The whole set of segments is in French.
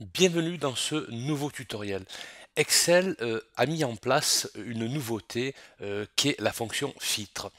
Bienvenue dans ce nouveau tutoriel. Excel euh, a mis en place une nouveauté euh, qui est la fonction filtre.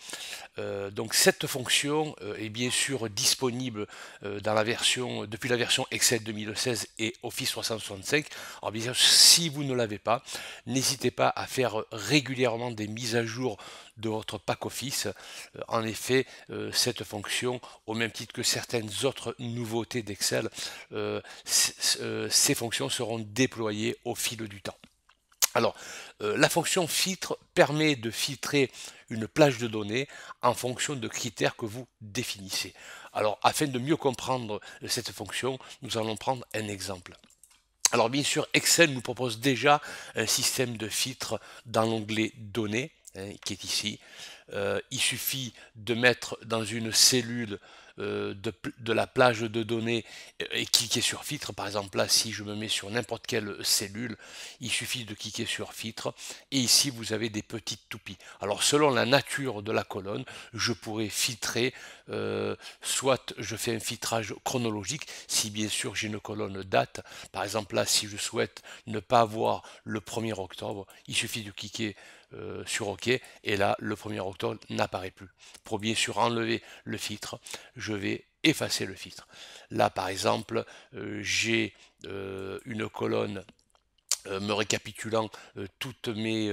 Euh, donc cette fonction est bien sûr disponible depuis la version Excel 2016 et Office 365. Alors bien si vous ne l'avez pas, n'hésitez pas à faire régulièrement des mises à jour de votre pack office. Euh, en effet, euh, cette fonction, au même titre que certaines autres nouveautés d'Excel, euh, ces fonctions seront déployées au fil du temps. Alors, la fonction filtre permet de filtrer une plage de données en fonction de critères que vous définissez. Alors, afin de mieux comprendre cette fonction, nous allons prendre un exemple. Alors, bien sûr, Excel nous propose déjà un système de filtre dans l'onglet Données. Hein, qui est ici, euh, il suffit de mettre dans une cellule euh, de, la plage de données euh, et cliquer sur filtre. Par exemple, là, si je me mets sur n'importe quelle cellule, il suffit de cliquer sur filtre. Et ici, vous avez des petites toupies. Alors, selon la nature de la colonne, je pourrais filtrer. soit je fais un filtrage chronologique, si bien sûr j'ai une colonne date. Par exemple, là, si je souhaite ne pas avoir le 1er octobre, il suffit de cliquer sur OK. Et là, le 1er octobre n'apparaît plus. Pour sur enlever le filtre, je vais effacer le filtre. Là, par exemple, euh, j'ai euh, une colonne euh, me récapitulant toutes mes,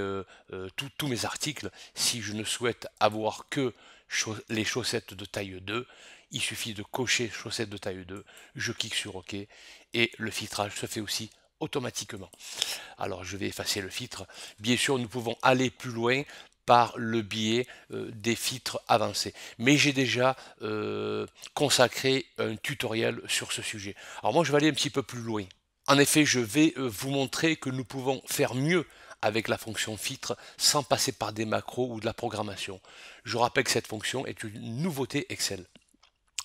tous mes articles. Si je ne souhaite avoir que les chaussettes de taille 2, il suffit de cocher chaussettes de taille 2, je clique sur OK et le filtrage se fait aussi automatiquement. Alors je vais effacer le filtre. Bien sûr, nous pouvons aller plus loin par le biais euh, des filtres avancés. Mais j'ai déjà euh, consacré un tutoriel sur ce sujet. Alors moi, je vais aller un petit peu plus loin. En effet, je vais euh, vous montrer que nous pouvons faire mieux avec la fonction filtre sans passer par des macros ou de la programmation. Je rappelle que cette fonction est une nouveauté Excel.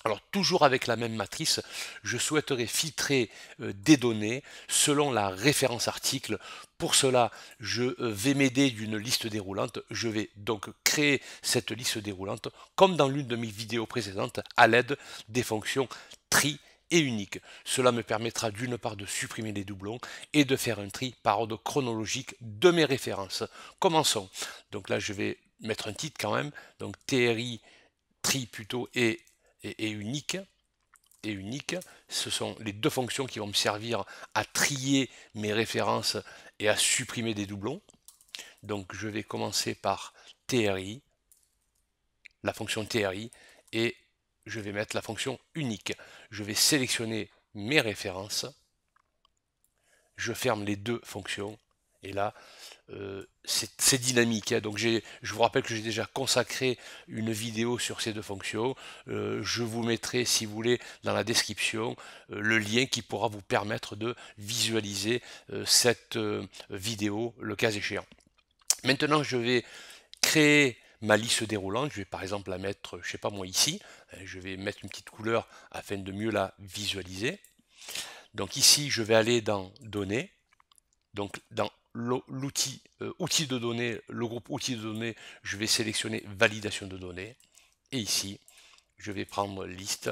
Alors toujours avec la même matrice, je souhaiterais filtrer euh, des données selon la référence article. Pour cela, je euh, vais m'aider d'une liste déroulante. Je vais donc créer cette liste déroulante comme dans l'une de mes vidéos précédentes à l'aide des fonctions tri et unique. Cela me permettra d'une part de supprimer les doublons et de faire un tri par ordre chronologique de mes références. Commençons. Donc là, je vais mettre un titre quand même. Donc TRI tri plutôt et et, unique, et unique. Ce sont les deux fonctions qui vont me servir à trier mes références et à supprimer des doublons. Donc je vais commencer par TRI, la fonction TRI, et je vais mettre la fonction unique. Je vais sélectionner mes références. Je ferme les deux fonctions et là, euh, c'est dynamique. Hein. Donc je vous rappelle que j'ai déjà consacré une vidéo sur ces deux fonctions. Euh, je vous mettrai, si vous voulez, dans la description, euh, le lien qui pourra vous permettre de visualiser cette vidéo, le cas échéant. Maintenant, je vais créer ma liste déroulante. Je vais par exemple la mettre, je ne sais pas moi, ici. Je vais mettre une petite couleur afin de mieux la visualiser. Donc ici, je vais aller dans Données. Donc dans l'outil euh, de données, le groupe outils de données, je vais sélectionner validation de données. Et ici, je vais prendre liste.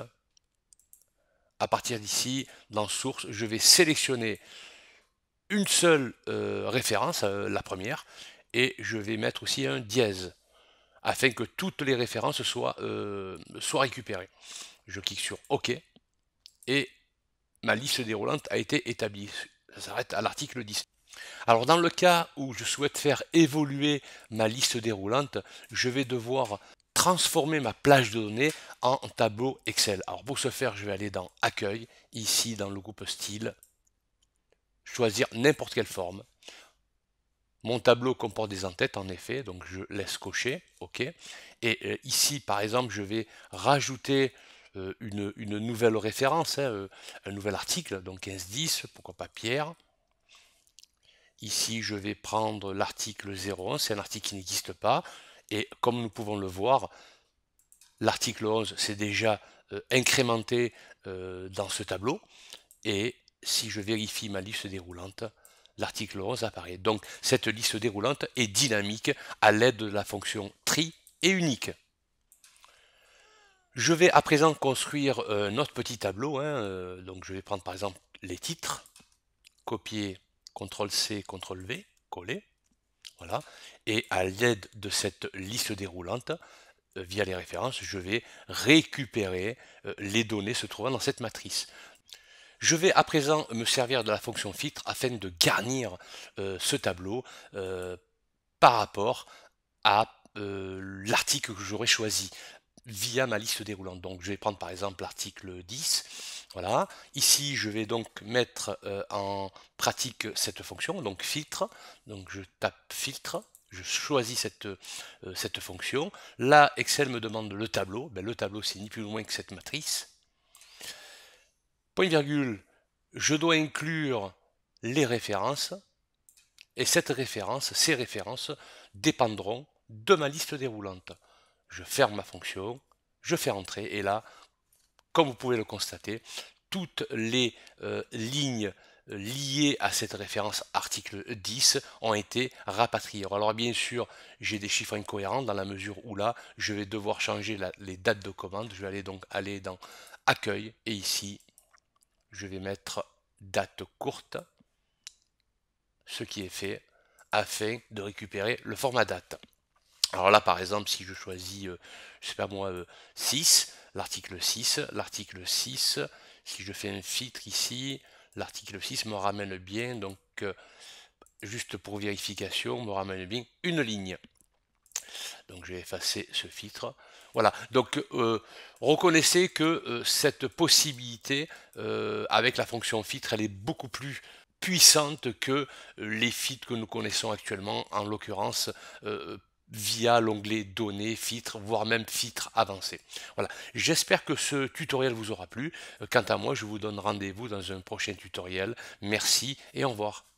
À partir d'ici, dans source, je vais sélectionner une seule euh, référence, euh, la première, et je vais mettre aussi un dièse afin que toutes les références soient, soient récupérées. Je clique sur OK et ma liste déroulante a été établie. Ça s'arrête à l'article 10. Alors dans le cas où je souhaite faire évoluer ma liste déroulante, je vais devoir transformer ma plage de données en tableau Excel. Alors pour ce faire, je vais aller dans Accueil, ici dans le groupe Style, choisir n'importe quelle forme. Mon tableau comporte des entêtes en effet, donc je laisse cocher, OK. Et euh, ici, par exemple, je vais rajouter euh, une, nouvelle référence, hein, euh, un nouvel article, donc 15-10, pourquoi pas Pierre. Ici, je vais prendre l'article 01, c'est un article qui n'existe pas. Et comme nous pouvons le voir, l'article 11 s'est déjà euh, incrémenté euh, dans ce tableau. Et si je vérifie ma liste déroulante, l'article 11 apparaît. Donc cette liste déroulante est dynamique à l'aide de la fonction tri et unique. Je vais à présent construire euh, notre petit tableau. Hein, donc je vais prendre par exemple les titres, copier CTRL-C, CTRL-V, coller, voilà, et à l'aide de cette liste déroulante, euh, via les références, je vais récupérer euh, les données se trouvant dans cette matrice. Je vais à présent me servir de la fonction filtre afin de garnir euh, ce tableau par rapport à l'article que j'aurais choisi via ma liste déroulante. Donc je vais prendre par exemple l'article 10 voilà. Ici, je vais donc mettre euh, en pratique cette fonction, donc filtre. Donc je tape filtre, je choisis cette, euh, cette fonction. Là, Excel me demande le tableau. Ben, le tableau, c'est ni plus ou moins que cette matrice. Point virgule, je dois inclure les références. Et cette référence, ces références dépendront de ma liste déroulante. Je ferme ma fonction, je fais entrer, et là, comme vous pouvez le constater, toutes les euh, lignes euh, liées à cette référence article 10 ont été rapatriées. Alors bien sûr, j'ai des chiffres incohérents dans la mesure où là, je vais devoir changer les dates de commande. Je vais aller donc aller dans accueil et ici, je vais mettre date courte, ce qui est fait afin de récupérer le format date. Alors là, par exemple, si je choisis, euh, je ne sais pas moi, 6, l'article 6. L'article 6, si je fais un filtre ici, l'article 6 me ramène bien, donc euh, juste pour vérification, me ramène bien une ligne. Donc je vais effacer ce filtre. Voilà, donc euh, reconnaissez que euh, cette possibilité avec la fonction filtre, elle est beaucoup plus puissante que les filtres que nous connaissons actuellement, en l'occurrence via l'onglet Données, Filtres, voire même Filtres avancés. Voilà, j'espère que ce tutoriel vous aura plu. Euh, quant à moi, je vous donne rendez-vous dans un prochain tutoriel. Merci et au revoir.